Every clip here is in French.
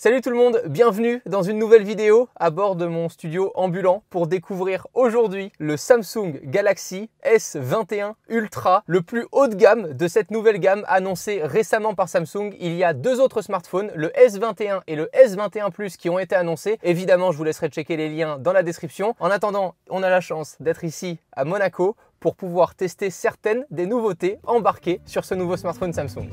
Salut tout le monde, bienvenue dans une nouvelle vidéo à bord de mon studio ambulant pour découvrir aujourd'hui le Samsung Galaxy S21 Ultra, le plus haut de gamme de cette nouvelle gamme annoncée récemment par Samsung. Il y a deux autres smartphones, le S21 et le S21 Plus qui ont été annoncés. Évidemment, je vous laisserai checker les liens dans la description. En attendant, on a la chance d'être ici à Monaco pour pouvoir tester certaines des nouveautés embarquées sur ce nouveau smartphone Samsung.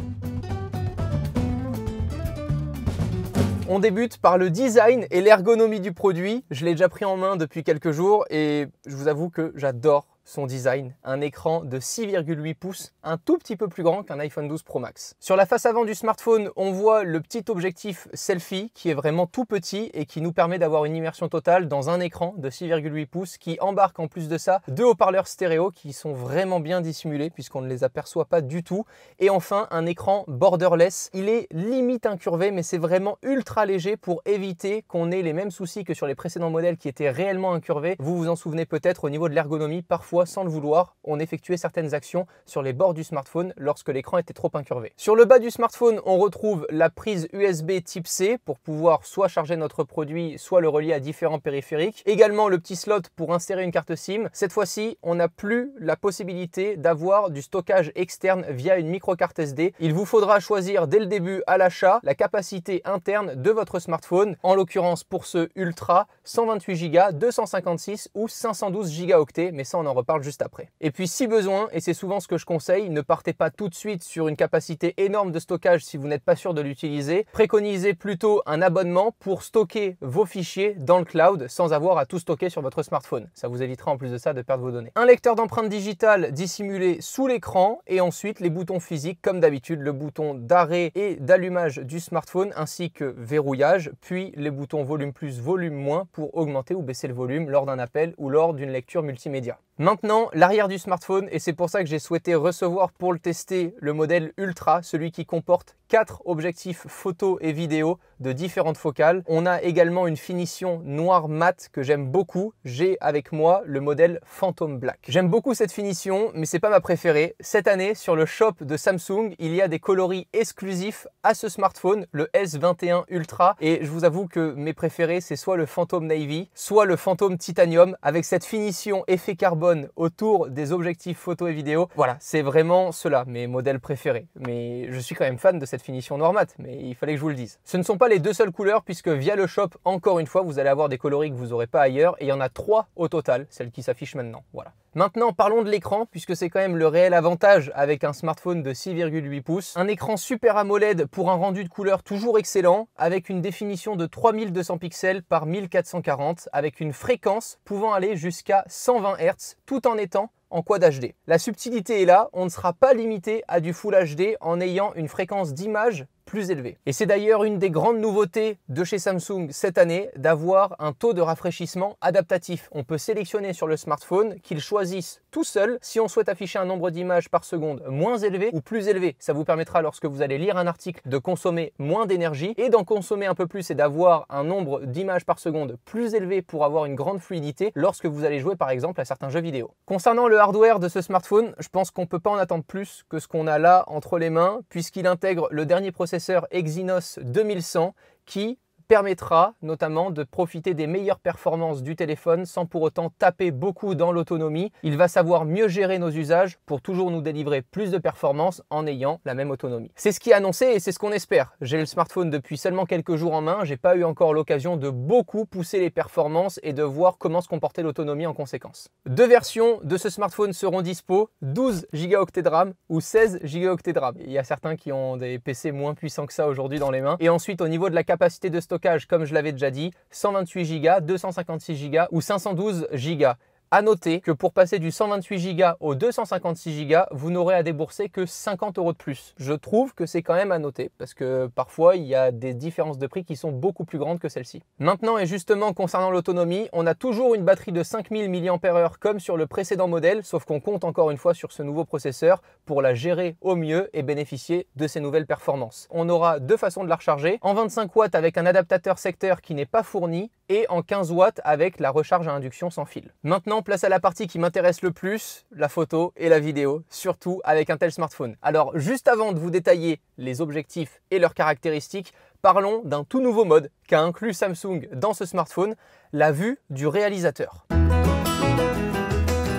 On débute par le design et l'ergonomie du produit. Je l'ai déjà pris en main depuis quelques jours et je vous avoue que j'adore son design, un écran de 6,8 pouces, un tout petit peu plus grand qu'un iPhone 12 Pro Max. Sur la face avant du smartphone, on voit le petit objectif selfie qui est vraiment tout petit et qui nous permet d'avoir une immersion totale dans un écran de 6,8 pouces qui embarque en plus de ça deux haut-parleurs stéréo qui sont vraiment bien dissimulés puisqu'on ne les aperçoit pas du tout. Et enfin, un écran borderless. Il est limite incurvé mais c'est vraiment ultra léger pour éviter qu'on ait les mêmes soucis que sur les précédents modèles qui étaient réellement incurvés. Vous vous en souvenez peut-être au niveau de l'ergonomie, parfois sans le vouloir, on effectuait certaines actions sur les bords du smartphone lorsque l'écran était trop incurvé. Sur le bas du smartphone, on retrouve la prise USB type C pour pouvoir soit charger notre produit, soit le relier à différents périphériques. Également le petit slot pour insérer une carte SIM. Cette fois-ci, on n'a plus la possibilité d'avoir du stockage externe via une micro carte SD. Il vous faudra choisir dès le début à l'achat la capacité interne de votre smartphone. En l'occurrence pour ce Ultra, 128 Go, 256 ou 512 Go, mais ça on en reparle Parle juste après. Et puis si besoin, et c'est souvent ce que je conseille, ne partez pas tout de suite sur une capacité énorme de stockage si vous n'êtes pas sûr de l'utiliser. Préconisez plutôt un abonnement pour stocker vos fichiers dans le cloud sans avoir à tout stocker sur votre smartphone. Ça vous évitera en plus de ça de perdre vos données. Un lecteur d'empreintes digitales dissimulé sous l'écran et ensuite les boutons physiques comme d'habitude, le bouton d'arrêt et d'allumage du smartphone ainsi que verrouillage, puis les boutons volume plus, volume moins pour augmenter ou baisser le volume lors d'un appel ou lors d'une lecture multimédia. Maintenant, l'arrière du smartphone, et c'est pour ça que j'ai souhaité recevoir pour le tester le modèle Ultra, celui qui comporte quatre objectifs photo et vidéo de différentes focales. On a également une finition noire mat que j'aime beaucoup. J'ai avec moi le modèle Phantom Black. J'aime beaucoup cette finition, mais c'est pas ma préférée. Cette année, sur le shop de Samsung, il y a des coloris exclusifs à ce smartphone, le S21 Ultra. Et je vous avoue que mes préférés, c'est soit le Phantom Navy, soit le Phantom Titanium, avec cette finition effet carbone autour des objectifs photo et vidéo. Voilà, c'est vraiment cela, mes modèles préférés. Mais je suis quand même fan de cette finition noir mais il fallait que je vous le dise. Ce ne sont pas les deux seules couleurs puisque via le shop, encore une fois, vous allez avoir des coloris que vous n'aurez pas ailleurs et il y en a trois au total, celles qui s'affichent maintenant. Voilà. Maintenant, parlons de l'écran, puisque c'est quand même le réel avantage avec un smartphone de 6,8 pouces. Un écran Super AMOLED pour un rendu de couleur toujours excellent, avec une définition de 3200 pixels par 1440, avec une fréquence pouvant aller jusqu'à 120 Hz, tout en étant en quad HD. La subtilité est là, on ne sera pas limité à du Full HD en ayant une fréquence d'image élevé. Et c'est d'ailleurs une des grandes nouveautés de chez Samsung cette année d'avoir un taux de rafraîchissement adaptatif. On peut sélectionner sur le smartphone qu'il choisisse tout seul si on souhaite afficher un nombre d'images par seconde moins élevé ou plus élevé. Ça vous permettra lorsque vous allez lire un article de consommer moins d'énergie et d'en consommer un peu plus et d'avoir un nombre d'images par seconde plus élevé pour avoir une grande fluidité lorsque vous allez jouer par exemple à certains jeux vidéo. Concernant le hardware de ce smartphone, je pense qu'on peut pas en attendre plus que ce qu'on a là entre les mains puisqu'il intègre le dernier processeur Exynos 2100 qui permettra notamment de profiter des meilleures performances du téléphone sans pour autant taper beaucoup dans l'autonomie. Il va savoir mieux gérer nos usages pour toujours nous délivrer plus de performances en ayant la même autonomie. C'est ce qui est annoncé et c'est ce qu'on espère. J'ai le smartphone depuis seulement quelques jours en main, j'ai pas eu encore l'occasion de beaucoup pousser les performances et de voir comment se comporter l'autonomie en conséquence. Deux versions de ce smartphone seront dispo, 12 Go de RAM ou 16 Go de RAM. Il y a certains qui ont des PC moins puissants que ça aujourd'hui dans les mains. Et ensuite au niveau de la capacité de stockage stockage, comme je l'avais déjà dit, 128 Go, 256 Go ou 512 Go. À noter que pour passer du 128 Go au 256 Go, vous n'aurez à débourser que 50 euros de plus. Je trouve que c'est quand même à noter parce que parfois il y a des différences de prix qui sont beaucoup plus grandes que celle-ci. Maintenant et justement concernant l'autonomie, on a toujours une batterie de 5000 mAh comme sur le précédent modèle, sauf qu'on compte encore une fois sur ce nouveau processeur pour la gérer au mieux et bénéficier de ses nouvelles performances. On aura deux façons de la recharger, en 25 watts avec un adaptateur secteur qui n'est pas fourni et en 15 watts avec la recharge à induction sans fil. Maintenant place à la partie qui m'intéresse le plus, la photo et la vidéo, surtout avec un tel smartphone. Alors juste avant de vous détailler les objectifs et leurs caractéristiques, parlons d'un tout nouveau mode qu'a inclus Samsung dans ce smartphone, la vue du réalisateur.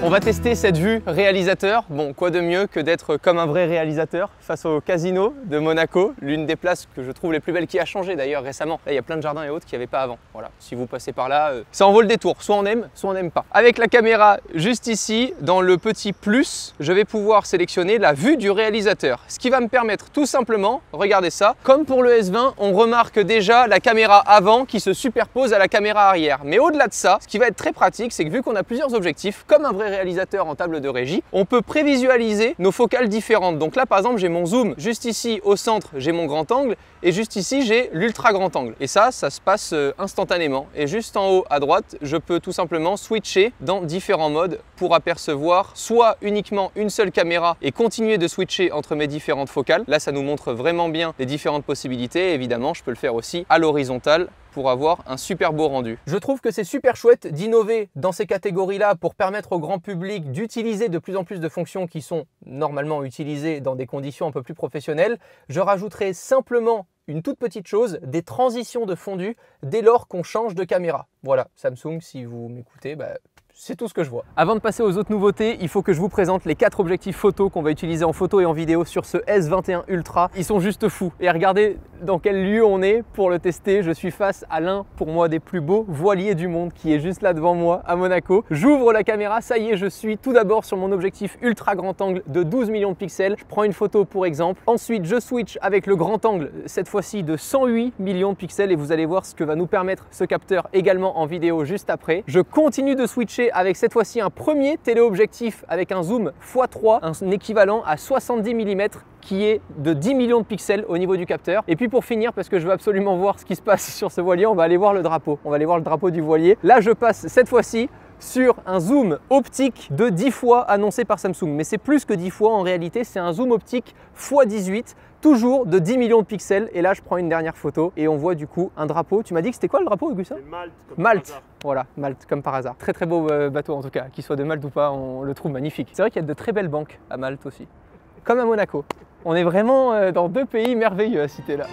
On va tester cette vue réalisateur. Bon, quoi de mieux que d'être comme un vrai réalisateur face au casino de Monaco, l'une des places que je trouve les plus belles qui a changé d'ailleurs récemment. il y a plein de jardins et autres qui n'y avait pas avant. Voilà, si vous passez par là, euh, ça en vaut le détour. Soit on aime, soit on n'aime pas. Avec la caméra juste ici, dans le petit plus, je vais pouvoir sélectionner la vue du réalisateur. Ce qui va me permettre tout simplement, regardez ça, comme pour le S20, on remarque déjà la caméra avant qui se superpose à la caméra arrière. Mais au-delà de ça, ce qui va être très pratique, c'est que vu qu'on a plusieurs objectifs, comme un vrai réalisateur en table de régie, on peut prévisualiser nos focales différentes. Donc là, par exemple, j'ai mon zoom juste ici au centre, j'ai mon grand angle et juste ici, j'ai l'ultra grand angle. Et ça, ça se passe euh, instantanément. Et juste en haut à droite, je peux tout simplement switcher dans différents modes pour apercevoir soit uniquement une seule caméra et continuer de switcher entre mes différentes focales. Là, ça nous montre vraiment bien les différentes possibilités. évidemment, je peux le faire aussi à l'horizontale pour avoir un super beau rendu. Je trouve que c'est super chouette d'innover dans ces catégories-là pour permettre au grand public d'utiliser de plus en plus de fonctions qui sont normalement utilisées dans des conditions un peu plus professionnelles. Je rajouterai simplement une toute petite chose, des transitions de fondu dès lors qu'on change de caméra. Voilà, Samsung, si vous m'écoutez, bah, c'est tout ce que je vois. Avant de passer aux autres nouveautés, il faut que je vous présente les quatre objectifs photo qu'on va utiliser en photo et en vidéo sur ce S21 Ultra. Ils sont juste fous. Et regardez dans quel lieu on est pour le tester. Je suis face à l'un, pour moi, des plus beaux voiliers du monde qui est juste là devant moi à Monaco. J'ouvre la caméra, ça y est, je suis tout d'abord sur mon objectif ultra grand angle de 12 millions de pixels. Je prends une photo pour exemple. Ensuite, je switch avec le grand angle, cette fois-ci de 108 millions de pixels et vous allez voir ce que va nous permettre ce capteur également en vidéo juste après. Je continue de switcher avec cette fois-ci un premier téléobjectif avec un zoom x3, un équivalent à 70 mm qui est de 10 millions de pixels au niveau du capteur. Et puis pour finir, parce que je veux absolument voir ce qui se passe sur ce voilier, on va aller voir le drapeau. On va aller voir le drapeau du voilier. Là, je passe cette fois-ci sur un zoom optique de 10 fois annoncé par Samsung. Mais c'est plus que 10 fois en réalité, c'est un zoom optique x18 toujours de 10 millions de pixels. Et là, je prends une dernière photo et on voit du coup un drapeau. Tu m'as dit que c'était quoi le drapeau, Augustin Malte. Malte. Voilà, Malte, comme par hasard. Très très beau euh, bateau en tout cas, qu'il soit de Malte ou pas, on le trouve magnifique. C'est vrai qu'il y a de très belles banques à Malte aussi, comme à Monaco. On est vraiment euh, dans deux pays merveilleux à citer là.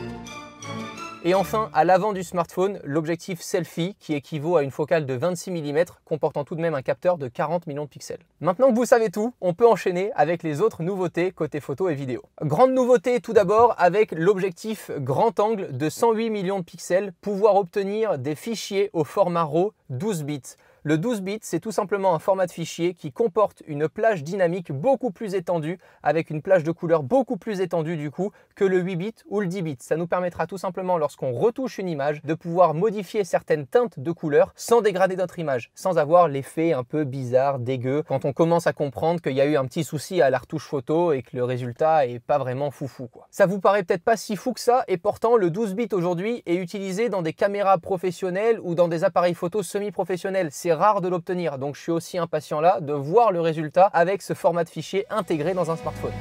Et enfin, à l'avant du smartphone, l'objectif selfie qui équivaut à une focale de 26 mm comportant tout de même un capteur de 40 millions de pixels. Maintenant que vous savez tout, on peut enchaîner avec les autres nouveautés côté photo et vidéo. Grande nouveauté tout d'abord avec l'objectif grand angle de 108 millions de pixels, pouvoir obtenir des fichiers au format RAW 12 bits. Le 12 bits, c'est tout simplement un format de fichier qui comporte une plage dynamique beaucoup plus étendue, avec une plage de couleurs beaucoup plus étendue du coup que le 8 bits ou le 10 bits. Ça nous permettra tout simplement, lorsqu'on retouche une image, de pouvoir modifier certaines teintes de couleurs sans dégrader notre image, sans avoir l'effet un peu bizarre, dégueu, quand on commence à comprendre qu'il y a eu un petit souci à la retouche photo et que le résultat est pas vraiment foufou. Quoi. Ça vous paraît peut-être pas si fou que ça, et pourtant le 12 bits aujourd'hui est utilisé dans des caméras professionnelles ou dans des appareils photo semi-professionnels. C'est rare de l'obtenir. Donc je suis aussi impatient là de voir le résultat avec ce format de fichier intégré dans un smartphone.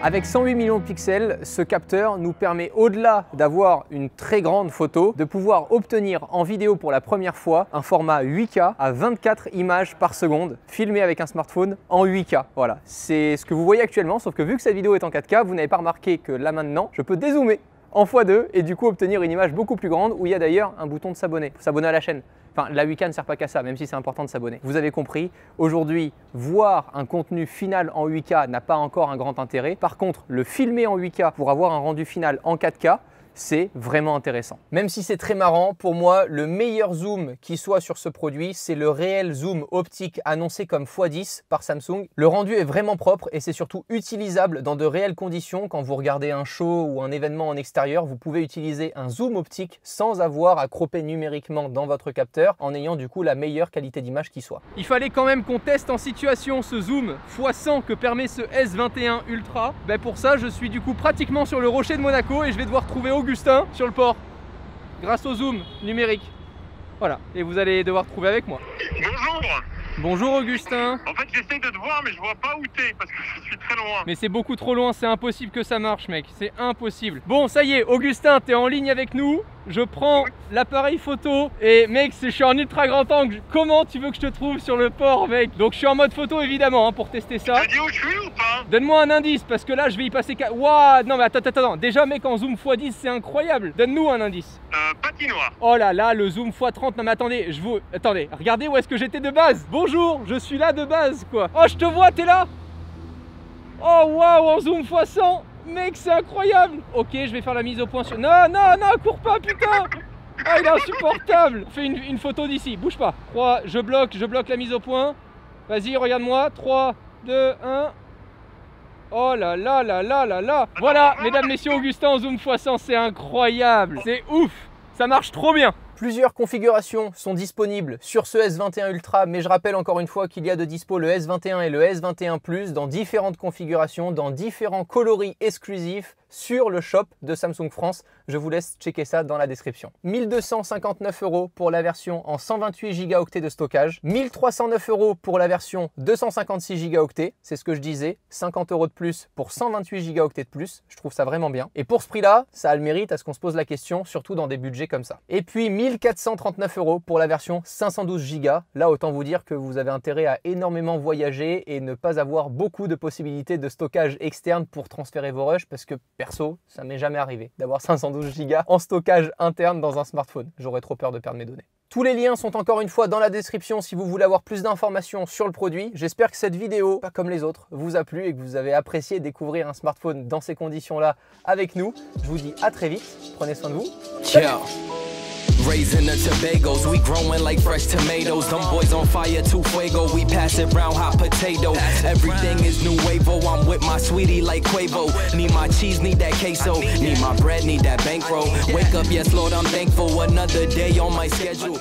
Avec 108 millions de pixels, ce capteur nous permet au-delà d'avoir une très grande photo, de pouvoir obtenir en vidéo pour la première fois un format 8K à 24 images par seconde, filmé avec un smartphone en 8K. Voilà, c'est ce que vous voyez actuellement, sauf que vu que cette vidéo est en 4K, vous n'avez pas remarqué que là maintenant, je peux dézoomer en x2 et du coup obtenir une image beaucoup plus grande où il y a d'ailleurs un bouton de s'abonner, s'abonner à la chaîne. Enfin, la 8K ne sert pas qu'à ça, même si c'est important de s'abonner. Vous avez compris, aujourd'hui, voir un contenu final en 8K n'a pas encore un grand intérêt. Par contre, le filmer en 8K pour avoir un rendu final en 4K, c'est vraiment intéressant. Même si c'est très marrant, pour moi, le meilleur zoom qui soit sur ce produit, c'est le réel zoom optique annoncé comme x10 par Samsung. Le rendu est vraiment propre et c'est surtout utilisable dans de réelles conditions. Quand vous regardez un show ou un événement en extérieur, vous pouvez utiliser un zoom optique sans avoir à cropper numériquement dans votre capteur en ayant du coup la meilleure qualité d'image qui soit. Il fallait quand même qu'on teste en situation ce zoom x100 que permet ce S21 Ultra. Ben pour ça, je suis du coup pratiquement sur le rocher de Monaco et je vais devoir trouver Augustin sur le port grâce au zoom numérique. Voilà, et vous allez devoir trouver avec moi. Bonjour Bonjour Augustin En fait j'essaye de te voir mais je vois pas où t'es parce que je suis très loin. Mais c'est beaucoup trop loin, c'est impossible que ça marche mec, c'est impossible. Bon ça y est, Augustin, t'es en ligne avec nous je prends l'appareil photo et mec, je suis en ultra grand angle. Comment tu veux que je te trouve sur le port, mec Donc je suis en mode photo évidemment hein, pour tester ça. Tu dit où je suis ou pas Donne-moi un indice parce que là, je vais y passer. Waouh Non mais attends, attends, attends. Déjà, mec, en zoom x10, c'est incroyable. Donne-nous un indice. Euh, patinoire. Oh là là, le zoom x30. Non mais attendez, je vous. Attendez, regardez où est-ce que j'étais de base. Bonjour, je suis là de base quoi. Oh, je te vois, t'es là Oh waouh, en zoom x100 Mec, c'est incroyable Ok, je vais faire la mise au point sur... Non, non, non, cours pas, putain Ah, il est insupportable Fais une, photo d'ici, bouge pas. 3, je bloque, je bloque la mise au point. Vas-y, regarde-moi. 3, 2, 1... Oh là là là là là là Voilà, mesdames, messieurs, Augustin en zoom x100, c'est incroyable C'est ouf Ça marche trop bien Plusieurs configurations sont disponibles sur ce S21 Ultra, mais je rappelle encore une fois qu'il y a de dispo le S21 et le S21 Plus dans différentes configurations, dans différents coloris exclusifs sur le shop de Samsung France. Je vous laisse checker ça dans la description. 1259 euros pour la version en 128 Go de stockage, 1309 euros pour la version 256 Go, c'est ce que je disais, 50 euros de plus pour 128 Go de plus, je trouve ça vraiment bien. Et pour ce prix-là, ça a le mérite à ce qu'on se pose la question, surtout dans des budgets comme ça. Et puis 1439 euros pour la version 512 Go, là autant vous dire que vous avez intérêt à énormément voyager et ne pas avoir beaucoup de possibilités de stockage externe pour transférer vos rushs parce que Perso, ça m'est jamais arrivé d'avoir 512 Go en stockage interne dans un smartphone. J'aurais trop peur de perdre mes données. Tous les liens sont encore une fois dans la description si vous voulez avoir plus d'informations sur le produit. J'espère que cette vidéo, pas comme les autres, vous a plu et que vous avez apprécié découvrir un smartphone dans ces conditions-là avec nous. Je vous dis à très vite, prenez soin de vous. Ciao Raising the Tobago's, we growing like fresh tomatoes. Them boys on fire, two fuego. We pass it round hot potato. Everything is nuevo. I'm with my sweetie like Quavo. Need my cheese, need that queso. Need my bread, need that bankroll. Wake up, yes, Lord, I'm thankful. Another day on my schedule.